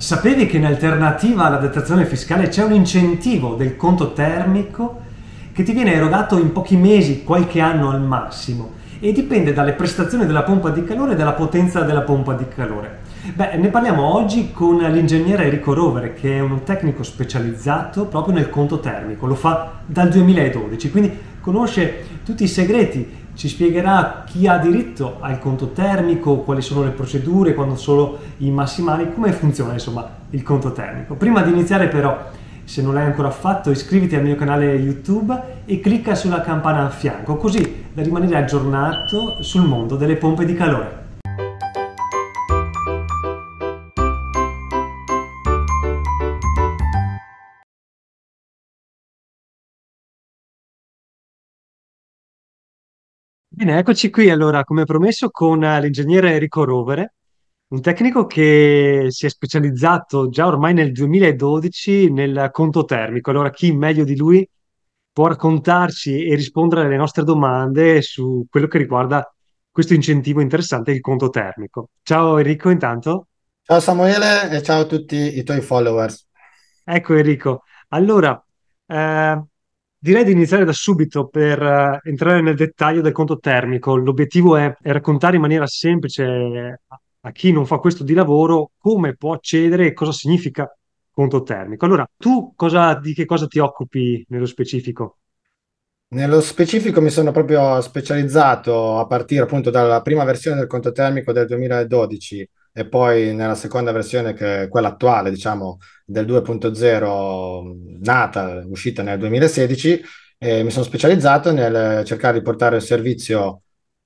Sapevi che in alternativa alla detrazione fiscale c'è un incentivo del conto termico che ti viene erogato in pochi mesi, qualche anno al massimo, e dipende dalle prestazioni della pompa di calore e dalla potenza della pompa di calore. Beh, ne parliamo oggi con l'ingegnere Enrico Rovere, che è un tecnico specializzato proprio nel conto termico, lo fa dal 2012, quindi conosce tutti i segreti ci spiegherà chi ha diritto al conto termico, quali sono le procedure, quando sono i massimali, come funziona insomma il conto termico. Prima di iniziare però, se non l'hai ancora fatto, iscriviti al mio canale YouTube e clicca sulla campana a fianco, così da rimanere aggiornato sul mondo delle pompe di calore. Bene, eccoci qui allora, come promesso, con eh, l'ingegnere Enrico Rovere, un tecnico che si è specializzato già ormai nel 2012 nel conto termico. Allora, chi meglio di lui può raccontarci e rispondere alle nostre domande su quello che riguarda questo incentivo interessante, il conto termico. Ciao Enrico, intanto. Ciao Samuele e ciao a tutti i tuoi followers. Ecco Enrico, allora eh, Direi di iniziare da subito per uh, entrare nel dettaglio del conto termico. L'obiettivo è, è raccontare in maniera semplice a, chi non fa questo di lavoro come può accedere e cosa significa conto termico. Allora, tu cosa, di che cosa ti occupi nello specifico? Nello specifico mi sono proprio specializzato a partire appunto dalla prima versione del conto termico del 2012 e poi nella seconda versione, che è quella attuale, diciamo, del 2.0 nata, uscita nel 2016, eh, mi sono specializzato nel cercare di portare il servizio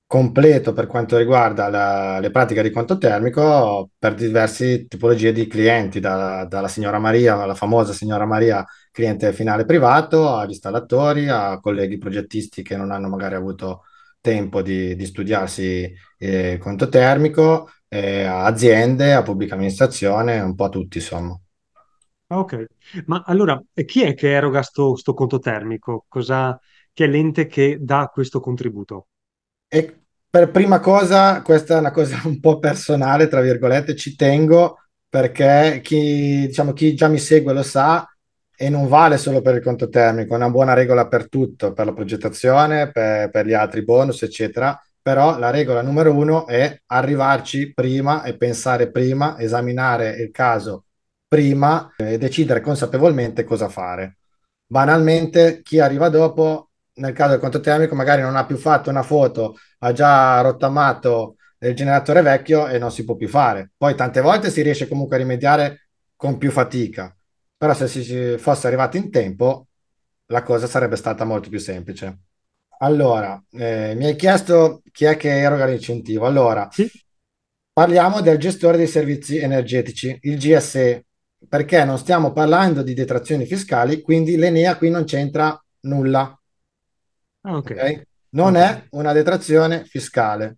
completo per quanto riguarda la, le pratiche di conto termico per diverse tipologie di clienti, da, dalla signora Maria, la famosa signora Maria, cliente finale privato, agli installatori, a colleghi progettisti che non hanno magari avuto tempo di, di studiarsi eh, conto termico, eh, a aziende, a pubblica amministrazione, un po' a tutti, insomma. Ah, ok, ma allora chi è che eroga questo conto termico? Cosa, chi è l'ente che dà questo contributo? E per prima cosa, questa è una cosa un po' personale, tra virgolette, ci tengo perché chi, diciamo, chi già mi segue lo sa e non vale solo per il conto termico, è una buona regola per tutto, per la progettazione, per, per gli altri bonus, eccetera però la regola numero uno è arrivarci prima e pensare prima, esaminare il caso prima e decidere consapevolmente cosa fare. Banalmente, chi arriva dopo, nel caso del controtermico, magari non ha più fatto una foto, ha già rottamato il generatore vecchio e non si può più fare. Poi tante volte si riesce comunque a rimediare con più fatica, però se si fosse arrivati in tempo la cosa sarebbe stata molto più semplice. Allora, eh, mi hai chiesto chi è che eroga l'incentivo. Allora, parliamo del gestore dei servizi energetici, il GSE, perché non stiamo parlando di detrazioni fiscali, quindi l'ENEA qui non c'entra nulla. Ah, ok? okay. Non okay. è una detrazione fiscale.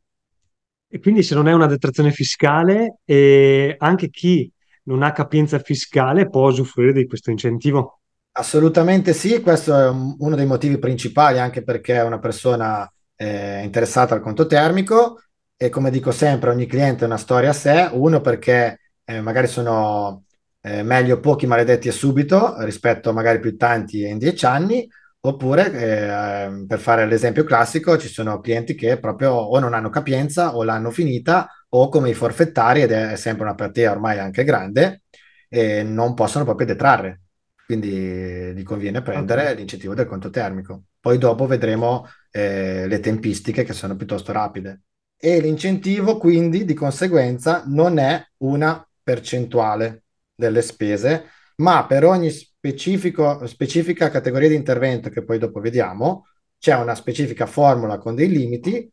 E quindi se non è una detrazione fiscale, eh, anche chi non ha capienza fiscale può usufruire di questo incentivo? Assolutamente sì, questo è uno dei motivi principali anche perché è una persona eh, interessata al conto termico e come dico sempre ogni cliente è una storia a sé, uno perché eh, magari sono eh, meglio pochi maledetti e subito rispetto magari più tanti in dieci anni, oppure ehm, per fare l'esempio classico ci sono clienti che proprio o non hanno capienza o l'hanno finita o come i forfettari ed è sempre una partita ormai anche grande e non possono proprio detrarre quindi eh, gli conviene prendere okay. l'incentivo del conto termico. Poi dopo vedremo eh, le tempistiche che sono piuttosto rapide. E l'incentivo quindi di conseguenza non è una percentuale delle spese, ma per ogni specifica categoria di intervento che poi dopo vediamo, c'è una specifica formula con dei limiti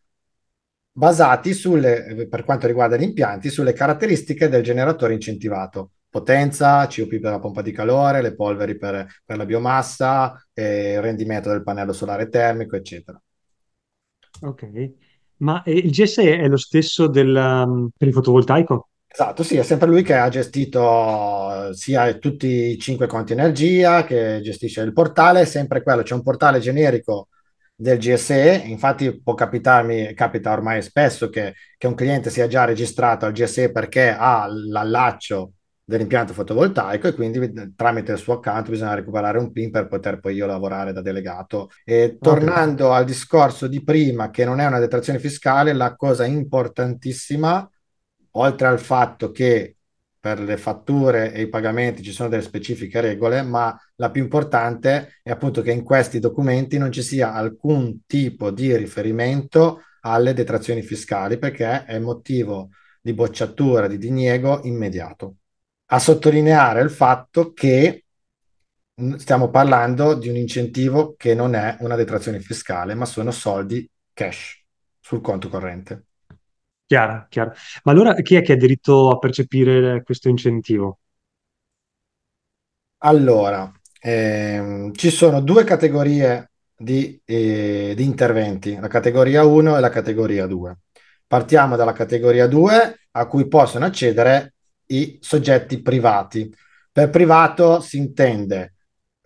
basati sulle, per quanto riguarda gli impianti, sulle caratteristiche del generatore incentivato potenza, COP per la pompa di calore, le polveri per, per la biomassa, il rendimento del pannello solare termico, eccetera. Ok, ma il GSE è lo stesso del, um, per il fotovoltaico? Esatto, sì, è sempre lui che ha gestito eh, sia tutti i cinque conti energia, che gestisce il portale, è sempre quello, c'è un portale generico del GSE, infatti può capitarmi, capita ormai spesso che, che un cliente sia già registrato al GSE perché ha l'allaccio dell'impianto fotovoltaico e quindi eh, tramite il suo account bisogna recuperare un PIN per poter poi io lavorare da delegato. E tornando okay. al discorso di prima, che non è una detrazione fiscale, la cosa importantissima, oltre al fatto che per le fatture e i pagamenti ci sono delle specifiche regole, ma la più importante è appunto che in questi documenti non ci sia alcun tipo di riferimento alle detrazioni fiscali perché è motivo di bocciatura, di diniego immediato a sottolineare il fatto che stiamo parlando di un incentivo che non è una detrazione fiscale, ma sono soldi cash sul conto corrente. Chiara, chiara. Ma allora chi è che ha diritto a percepire questo incentivo? Allora, ehm, ci sono due categorie di, eh, di interventi, la categoria 1 e la categoria 2. Partiamo dalla categoria 2 a cui possono accedere i soggetti privati. Per privato si intende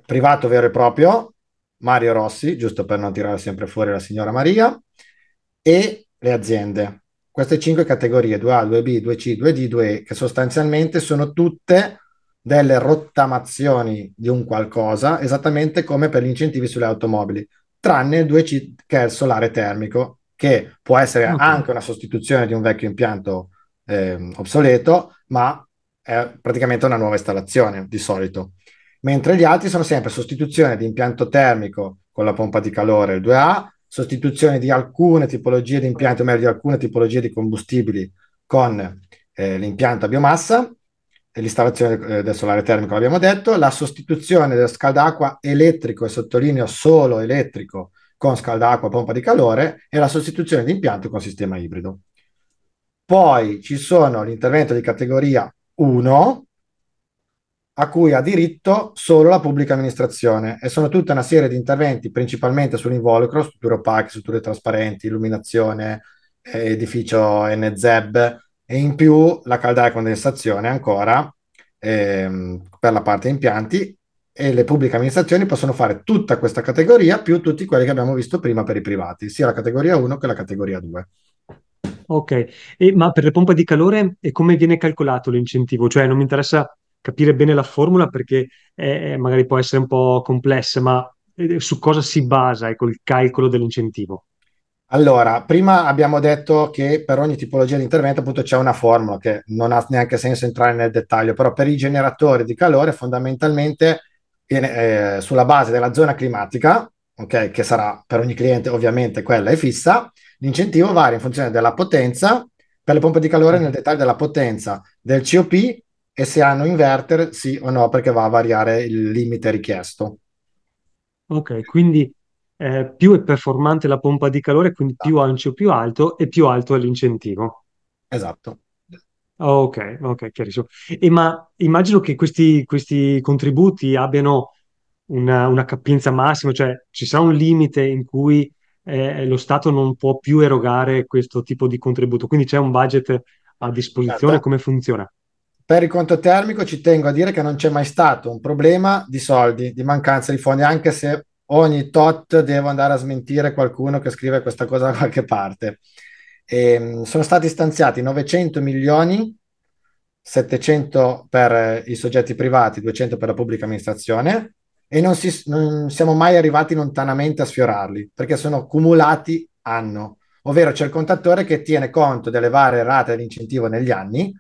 privato vero e proprio, Mario Rossi, giusto per non tirare sempre fuori la signora Maria, e le aziende. Queste cinque categorie, 2A, 2B, 2C, 2D, 2E, che sostanzialmente sono tutte delle rottamazioni di un qualcosa, esattamente come per gli incentivi sulle automobili, tranne il 2C che è il solare termico, che può essere okay. anche una sostituzione di un vecchio impianto eh, obsoleto, ma è praticamente una nuova installazione di solito. Mentre gli altri sono sempre sostituzione di impianto termico con la pompa di calore, il 2A, sostituzione di alcune tipologie di impianti, o meglio di alcune tipologie di combustibili con eh, l'impianto a biomassa, l'installazione eh, del solare termico l'abbiamo detto, la sostituzione del scaldacqua elettrico, e sottolineo solo elettrico, con scaldacqua, pompa di calore e la sostituzione di impianto con sistema ibrido. Poi ci sono l'intervento di categoria 1 a cui ha diritto solo la pubblica amministrazione e sono tutta una serie di interventi principalmente sull'involucro, strutture opache, strutture trasparenti, illuminazione, eh, edificio NZEB e in più la caldaia e condensazione ancora ehm, per la parte impianti e le pubbliche amministrazioni possono fare tutta questa categoria più tutti quelli che abbiamo visto prima per i privati, sia la categoria 1 che la categoria 2. Ok, e, ma per le pompe di calore e come viene calcolato l'incentivo? Cioè non mi interessa capire bene la formula perché eh, eh, magari può essere un po' complessa, ma eh, su cosa si basa ecco, il calcolo dell'incentivo? Allora, prima abbiamo detto che per ogni tipologia di intervento appunto c'è una formula che non ha neanche senso entrare nel dettaglio, però per i generatori di calore fondamentalmente viene, eh, sulla base della zona climatica, okay, che sarà per ogni cliente ovviamente quella è fissa, L'incentivo varia in funzione della potenza, per le pompe di calore nel dettaglio della potenza, del COP e se hanno inverter sì o no perché va a variare il limite richiesto. Ok, quindi eh, più è performante la pompa di calore, quindi esatto. più ancio più alto e più alto è l'incentivo. Esatto. Ok, ok, chiarissimo. E ma immagino che questi, questi contributi abbiano una, una capienza massima, cioè ci sarà un limite in cui eh, lo Stato non può più erogare questo tipo di contributo. Quindi c'è un budget a disposizione, certo. come funziona? Per il conto termico ci tengo a dire che non c'è mai stato un problema di soldi, di mancanza di fondi, anche se ogni tot devo andare a smentire qualcuno che scrive questa cosa da qualche parte. E, ehm, sono stati stanziati 900 milioni, 700 per i soggetti privati, 200 per la pubblica amministrazione, e non, si, non siamo mai arrivati lontanamente a sfiorarli perché sono cumulati anno, ovvero c'è il contatore che tiene conto delle varie rate di incentivo negli anni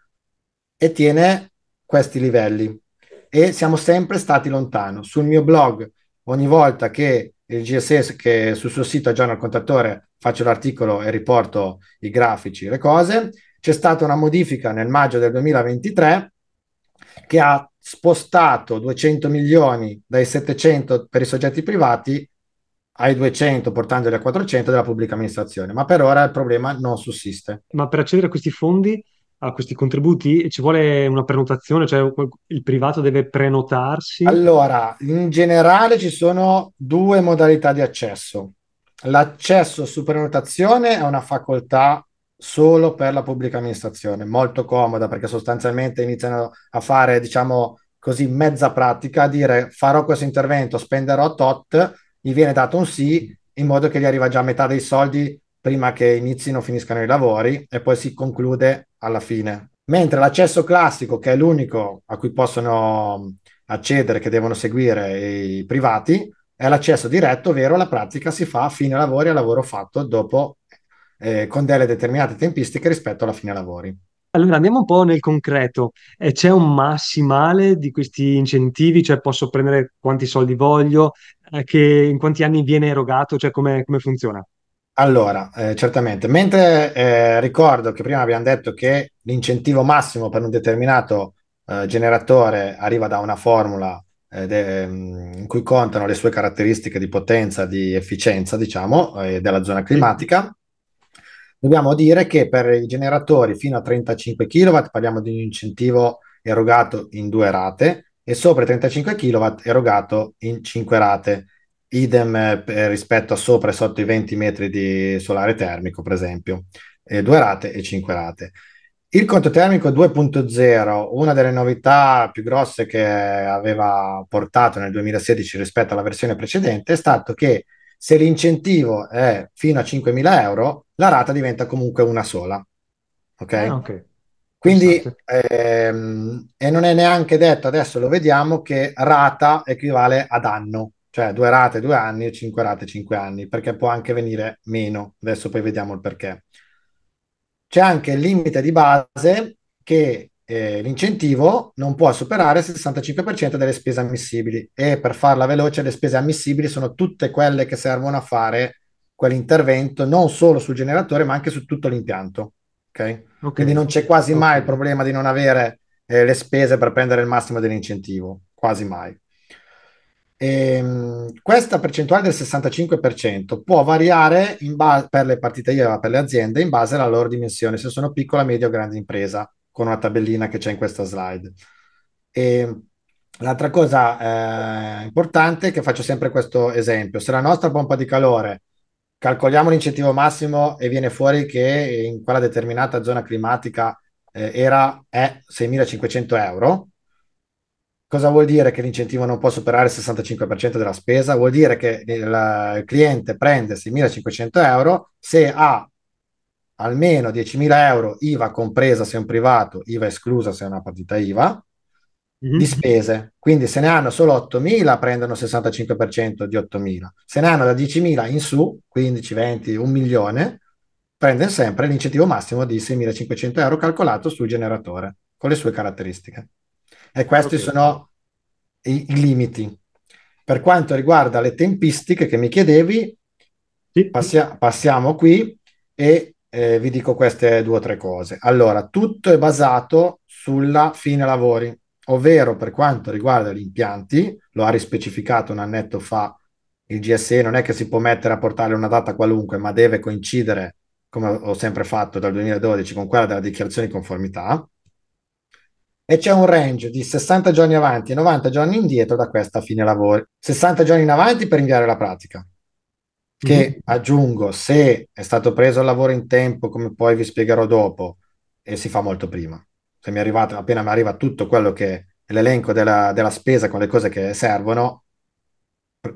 e tiene questi livelli e siamo sempre stati lontano. Sul mio blog, ogni volta che il GSS, che sul suo sito aggiorna il contatore, faccio l'articolo e riporto i grafici, le cose, c'è stata una modifica nel maggio del 2023 che ha spostato 200 milioni dai 700 per i soggetti privati ai 200 portandoli a 400 della pubblica amministrazione, ma per ora il problema non sussiste. Ma per accedere a questi fondi, a questi contributi, ci vuole una prenotazione, cioè il privato deve prenotarsi? Allora, in generale ci sono due modalità di accesso. L'accesso su prenotazione è una facoltà solo per la pubblica amministrazione, molto comoda perché sostanzialmente iniziano a fare, diciamo così, mezza pratica, a dire farò questo intervento, spenderò tot, gli viene dato un sì, in modo che gli arriva già metà dei soldi prima che inizino o finiscano i lavori e poi si conclude alla fine. Mentre l'accesso classico, che è l'unico a cui possono mm, accedere, che devono seguire i privati, è l'accesso diretto, ovvero la pratica si fa a fine lavori, e a lavoro fatto dopo eh, con delle determinate tempistiche rispetto alla fine lavori. Allora andiamo un po' nel concreto. Eh, c'è un massimale di questi incentivi? Cioè posso prendere quanti soldi voglio? Eh, che in quanti anni viene erogato? Cioè come, come funziona? Allora, eh, certamente, mentre eh, ricordo che prima abbiamo detto che l'incentivo massimo per un determinato eh, generatore arriva da una formula eh, de- mm, in cui contano le sue caratteristiche di potenza, di efficienza, diciamo, eh, della zona climatica, Dobbiamo dire che per i generatori fino a 35 kW parliamo di un incentivo erogato in due rate e sopra i 35 kW erogato in cinque rate. Idem eh, rispetto a sopra e sotto i 20 metri di solare termico, per esempio, eh, due rate e cinque rate. Il conto termico 2.0, una delle novità più grosse che aveva portato nel 2016 rispetto alla versione precedente, è stato che se l'incentivo è fino a 5.000 euro, la rata diventa comunque una sola. Ok? Ah, okay. Quindi, ehm, e non è neanche detto, adesso lo vediamo, che rata equivale ad anno, cioè due rate due anni e cinque rate cinque anni, perché può anche venire meno. Adesso poi vediamo il perché. C'è anche il limite di base che eh, l'incentivo non può superare il 65% delle spese ammissibili e per farla veloce le spese ammissibili sono tutte quelle che servono a fare quell'intervento non solo sul generatore ma anche su tutto l'impianto. Okay? okay. Quindi non c'è quasi okay. mai il problema di non avere eh, le spese per prendere il massimo dell'incentivo, quasi mai. E, ehm, questa percentuale del 65% può variare ba- per le partite IVA, per le aziende, in base alla loro dimensione, se sono piccola, media o grande impresa con una tabellina che c'è in questa slide. E l'altra cosa eh, importante è che faccio sempre questo esempio. Se la nostra pompa di calore calcoliamo l'incentivo massimo e viene fuori che in quella determinata zona climatica eh, era, è 6.500 euro, Cosa vuol dire che l'incentivo non può superare il 65% della spesa? Vuol dire che il, cliente prende 6.500 euro se ha almeno 10.000 euro, IVA compresa se è un privato, IVA esclusa se è una partita IVA, mm-hmm. di spese. Quindi se ne hanno solo 8.000 prendono il 65% di 8.000. Se ne hanno da 10.000 in su, 15, 20, 1 milione, prendono sempre l'incentivo massimo di 6.500 euro calcolato sul generatore, con le sue caratteristiche. E questi okay. sono i, i, limiti. Per quanto riguarda le tempistiche che mi chiedevi, sì. passia- passiamo qui e eh, vi dico queste due o tre cose. Allora, tutto è basato sulla fine lavori, ovvero per quanto riguarda gli impianti, lo ha rispecificato un annetto fa il GSE, non è che si può mettere a portare una data qualunque, ma deve coincidere, come ho sempre fatto dal 2012, con quella della dichiarazione di conformità. E c'è un range di 60 giorni avanti e 90 giorni indietro da questa fine lavori. 60 giorni in avanti per inviare la pratica, che mm-hmm. aggiungo, se è stato preso il lavoro in tempo, come poi vi spiegherò dopo, e si fa molto prima. Se mi è arrivato, appena mi arriva tutto quello che è l'elenco della, della spesa con le cose che servono,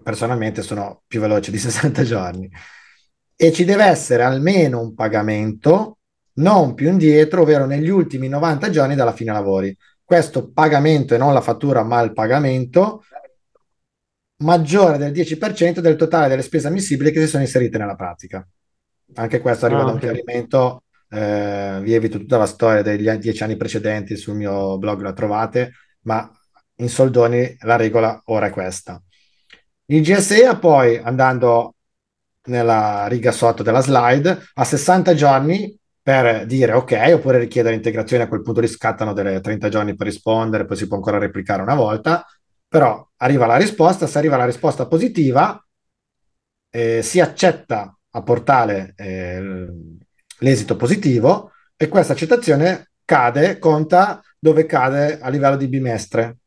personalmente sono più veloce di 60 giorni. E ci deve essere almeno un pagamento non più indietro, ovvero negli ultimi 90 giorni dalla fine lavori. Questo pagamento e non la fattura, ma il pagamento maggiore del 10% del totale delle spese ammissibili che si sono inserite nella pratica. Anche questo arriva ah, da un okay. chiarimento, eh, vi evito tutta la storia degli dieci anni precedenti sul mio blog, la trovate, ma in soldoni la regola ora è questa. Il GSE poi, andando nella riga sotto della slide, ha 60 giorni per dire ok oppure richiedere integrazione, a quel punto riscattano delle 30 giorni per rispondere, poi si può ancora replicare una volta, però arriva la risposta, se arriva la risposta positiva, eh, si accetta a portale eh, l'esito positivo e questa accettazione cade, conta dove cade a livello di bimestre.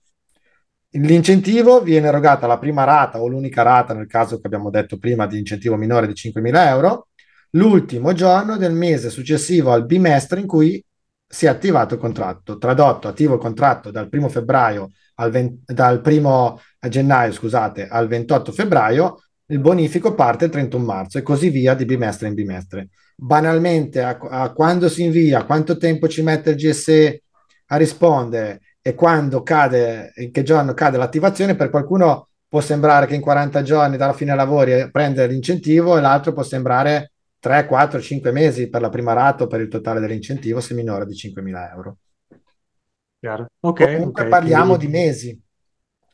L'incentivo viene erogata la prima rata o l'unica rata nel caso che abbiamo detto prima di incentivo minore di 5.000 euro, l'ultimo giorno del mese successivo al bimestre in cui si è attivato il contratto. Tradotto, attivo il contratto dal 1 febbraio al 20, dal 1 gennaio scusate, al 28 febbraio, il bonifico parte il 31 marzo e così via di bimestre in bimestre. Banalmente, a, a quando si invia, quanto tempo ci mette il GSE a rispondere e quando cade, in che giorno cade l'attivazione, per qualcuno può sembrare che in 40 giorni dalla fine lavori prende l'incentivo e l'altro può sembrare 3, 4, 5 mesi per la prima rata o per il totale dell'incentivo se minore di 5.000 euro chiaro. Okay, Comunque okay, parliamo quindi... di mesi.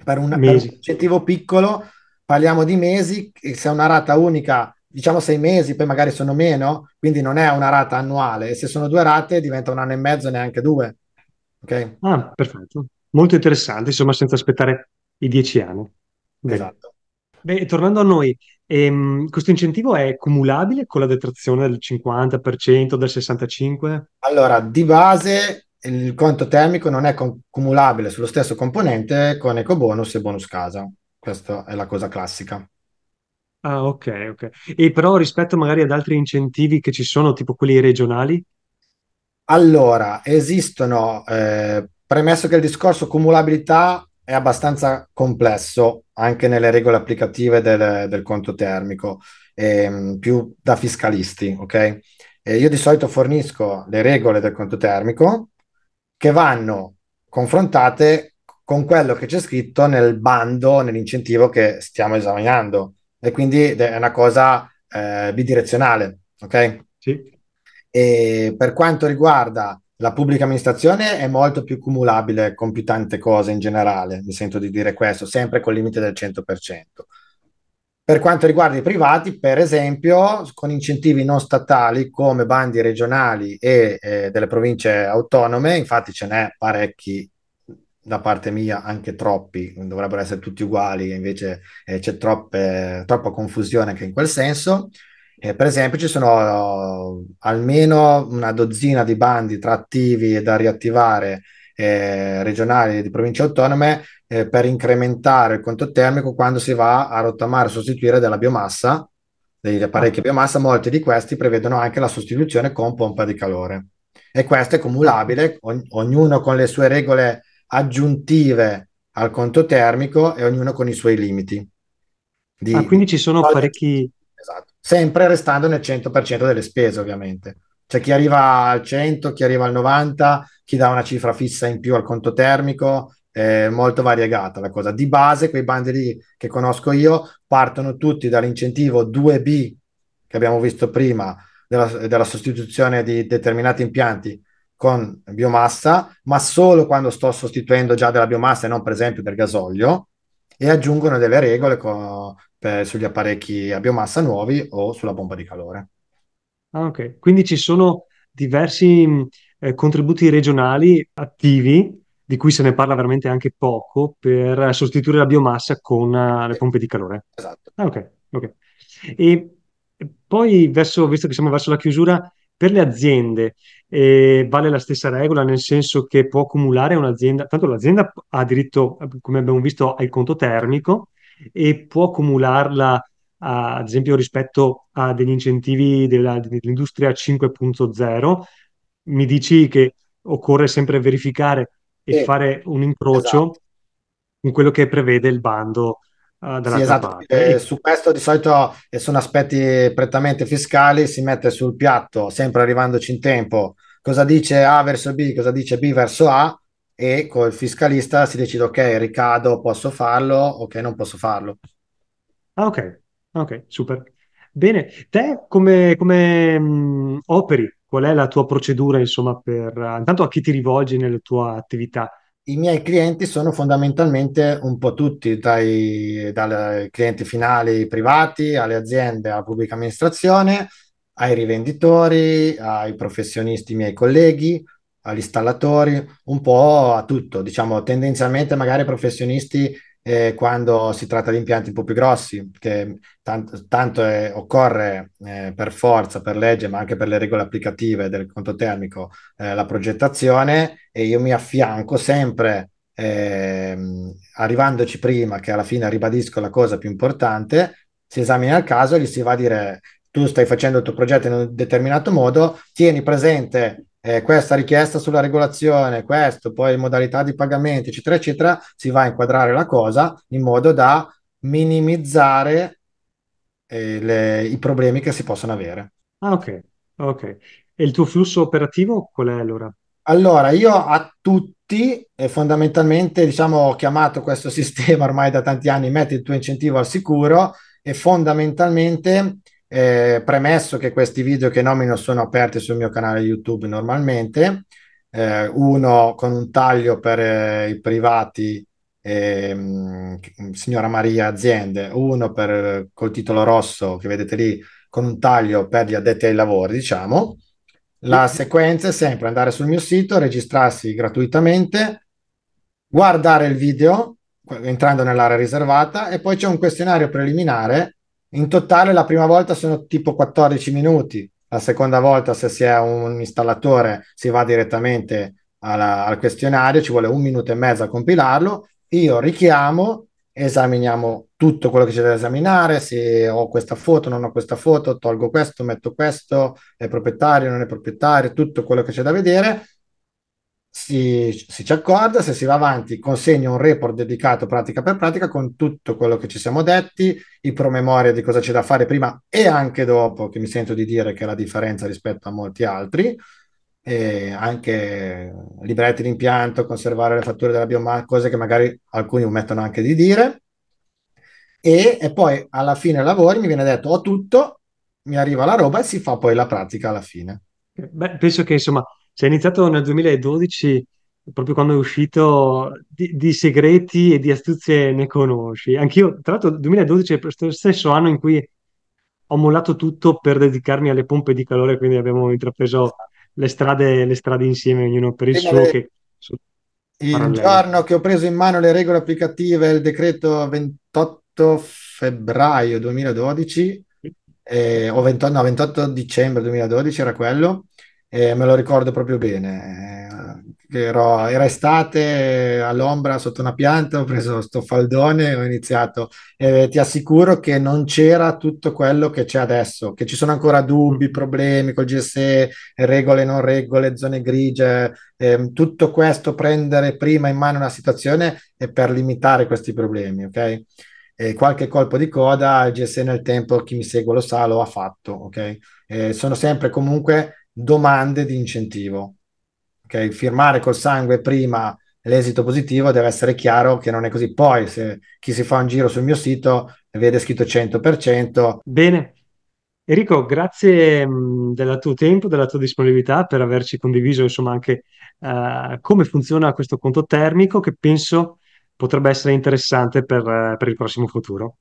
Per, una, mesi. per un incentivo piccolo parliamo di mesi, se è una rata unica diciamo sei mesi, poi magari sono meno, quindi non è una rata annuale, e se sono due rate diventa un anno e mezzo, neanche due. Ok? Ah, perfetto. Molto interessante, insomma, senza aspettare i dieci anni. Beh. Esatto. Beh, tornando a noi, ehm, questo incentivo è cumulabile con la detrazione del 50%, del 65%? Allora, di base il conto termico non è cumulabile sullo stesso componente con ecobonus e bonus casa. Questa è la cosa classica. Ah, ok, ok. E però rispetto magari ad altri incentivi che ci sono, tipo quelli regionali? Allora, esistono, eh, premesso che il discorso cumulabilità è abbastanza complesso anche nelle regole applicative del, del conto termico, ehm, più da fiscalisti, ok? E io di solito fornisco le regole del conto termico che vanno confrontate con quello che c'è scritto nel bando, nell'incentivo che stiamo esaminando. E quindi è una cosa eh, bidirezionale, ok? Sì. E per quanto riguarda la pubblica amministrazione è molto più cumulabile con più tante cose in generale, mi sento di dire questo, sempre col limite del 100%. Per quanto riguarda i privati, per esempio, con incentivi non statali come bandi regionali e eh, delle province autonome, infatti ce n'è parecchi da parte mia anche troppi, dovrebbero essere tutti uguali, invece eh, c'è troppe, troppa confusione anche in quel senso. Eh, per esempio ci sono eh, almeno una dozzina di bandi tra attivi e da riattivare eh, regionali e di province autonome eh, per incrementare il conto termico quando si va a rottamare e sostituire della biomassa, degli ah. apparecchi a biomassa, molti di questi prevedono anche la sostituzione con pompa di calore. E questo è cumulabile, ogn- ognuno con le sue regole aggiuntive al conto termico e ognuno con i suoi limiti. Di, ah, quindi ci sono parecchi... Esatto, sempre restando nel 100% delle spese ovviamente. C'è chi arriva al 100, chi arriva al 90, chi dà una cifra fissa in più al conto termico, eh, molto variegata la cosa. Di base, quei bandi che conosco io partono tutti dall'incentivo 2B che abbiamo visto prima della, della sostituzione di determinati impianti con biomassa, ma solo quando sto sostituendo già della biomassa e non per esempio del gasolio, e aggiungono delle regole con, per, sugli apparecchi a biomassa nuovi o sulla bomba di calore. Ah, ok, quindi ci sono diversi eh, contributi regionali attivi di cui se ne parla veramente anche poco, per sostituire la biomassa con eh, le pompe di calore. Esatto. Ah, ok, ok. E poi, verso, visto che siamo verso la chiusura, per le aziende eh, vale la stessa regola, nel senso che può accumulare un'azienda, tanto l'azienda ha diritto, come abbiamo visto, al conto termico e può accumularla, a, ad esempio, rispetto a degli incentivi della, dell'industria 5.0. Mi dici che occorre sempre verificare e sì, fare un incrocio esatto. con quello che prevede il bando uh, sì, esatto. eh, su questo di solito eh, sono aspetti prettamente fiscali, si mette sul piatto, sempre arrivandoci in tempo, cosa dice A verso B, cosa dice B verso A e col fiscalista si decide ok, ricado, posso farlo, ok, non posso farlo. Ah, ok, ok, super. Bene, te come, come mh, mm, operi Qual è la tua procedura, insomma, per eh, intanto a chi ti rivolgi nella tua attività? I miei clienti sono fondamentalmente un po' tutti, dai, dai clienti finali privati alle aziende, alla pubblica amministrazione, ai rivenditori, ai professionisti miei colleghi, agli installatori, un po' a tutto, diciamo tendenzialmente magari professionisti eh, quando si tratta di impianti un po' più grossi, che tanto, tanto eh, è, occorre eh, per forza, per legge, ma anche per le regole applicative del conto termico, eh, la progettazione e io mi affianco sempre, ehm, arrivandoci prima, che alla fine ribadisco la cosa più importante, si esamina il caso e gli si va a dire tu stai facendo il tuo progetto in un determinato modo, tieni presente eh, questa richiesta sulla regolazione, questo, poi modalità di pagamento, eccetera, eccetera, si va a inquadrare la cosa in modo da minimizzare eh, le, i problemi che si possono avere. Ah, ok, ok. E il tuo flusso operativo qual è allora? Allora, io a tutti eh, fondamentalmente, diciamo, ho chiamato questo sistema ormai da tanti anni, metti il tuo incentivo al sicuro e fondamentalmente eh, premesso che questi video che nomino sono aperti sul mio canale YouTube normalmente, eh, uno con un taglio per eh, i privati, mh, ehm, mm, signora Maria Aziende, uno per, eh, col titolo rosso che vedete lì con un taglio per gli addetti ai lavori, diciamo. La sequenza è sempre andare sul mio sito, registrarsi gratuitamente, guardare il video entrando nell'area riservata e poi c'è un questionario preliminare in totale la prima volta sono tipo 14 minuti, la seconda volta se si è un installatore si va direttamente alla, al questionario, ci vuole un minuto e mezzo a compilarlo, io richiamo, esaminiamo tutto quello che c'è da esaminare, se ho questa foto, non ho questa foto, tolgo questo, metto questo, è proprietario, non è proprietario, tutto quello che c'è da vedere si, si, ci accorda, se si va avanti consegna un report dedicato pratica per pratica con tutto quello che ci siamo detti, i promemoria di cosa c'è da fare prima e anche dopo, che mi sento di dire che è la differenza rispetto a molti altri, e anche libretti di impianto, conservare le fatture della biomassa, cose che magari alcuni omettono anche di dire. E, e poi alla fine lavori mi viene detto ho tutto, mi arriva la roba e si fa poi la pratica alla fine. Beh, penso che insomma cioè, è iniziato nel 2012, proprio quando è uscito, di, di segreti e di astuzie ne conosci. Anch'io, tra l'altro, 2012 è lo stesso anno in cui ho mollato tutto per dedicarmi alle pompe di calore, quindi abbiamo intrapreso le strade, le strade insieme, ognuno per il suo. Che... Il parallelo. giorno che ho preso in mano le regole applicative, il decreto 28 febbraio 2012, eh, o 20, no, 28 dicembre 2012 era quello, eh, me lo ricordo proprio bene. Eh, ero, era estate all'ombra sotto una pianta, ho preso sto faldone e ho iniziato. Eh, ti assicuro che non c'era tutto quello che c'è adesso, che ci sono ancora dubbi, mm. problemi col GSE, regole, non regole, zone grigie, ehm, tutto questo prendere prima in mano una situazione è per limitare questi problemi, ok? E qualche colpo di coda il GSE nel tempo, chi mi segue lo sa, lo ha fatto, ok? sono sempre comunque domande di incentivo. Okay? Firmare col sangue prima l'esito positivo deve essere chiaro che non è così. Poi, se chi si fa un giro sul mio sito vede scritto 100%. Bene. Enrico, grazie mm, del tuo tempo, della tua disponibilità per averci condiviso insomma anche uh, come funziona questo conto termico che penso potrebbe essere interessante per, uh, per il prossimo futuro.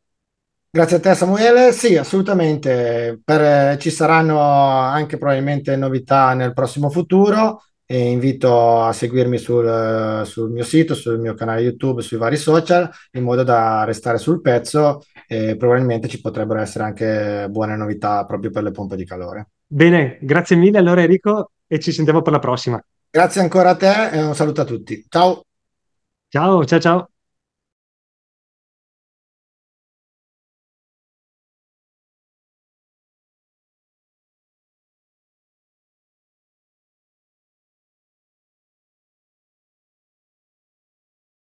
Grazie a te Samuele, sì assolutamente, per, eh, ci saranno anche probabilmente novità nel prossimo futuro e invito a seguirmi sul, eh, sul, mio sito, sul mio canale YouTube, sui vari social in modo da restare sul pezzo e probabilmente ci potrebbero essere anche buone novità proprio per le pompe di calore. Bene, grazie mille allora Enrico e ci sentiamo per la prossima. Grazie ancora a te e un saluto a tutti. Ciao. Ciao, ciao, ciao.